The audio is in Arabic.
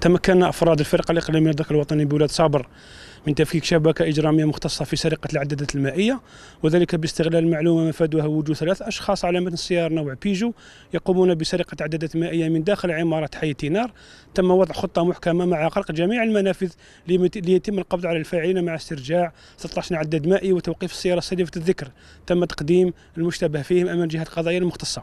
تمكن أفراد الفرقة الإقليمية للذكاء الوطني بولاد صابر من تفكيك شبكة إجرامية مختصة في سرقة العدادات المائية وذلك باستغلال المعلومه مفادها وجود ثلاث أشخاص على متن سيارة نوع بيجو يقومون بسرقة عدادات مائية من داخل عمارة حي تينار تم وضع خطة محكمة مع غرق جميع المنافذ ليتم القبض على الفاعلين مع استرجاع 16 عداد مائي وتوقيف السيارة سليفة الذكر تم تقديم المشتبه فيهم أمام الجهات القضائية المختصة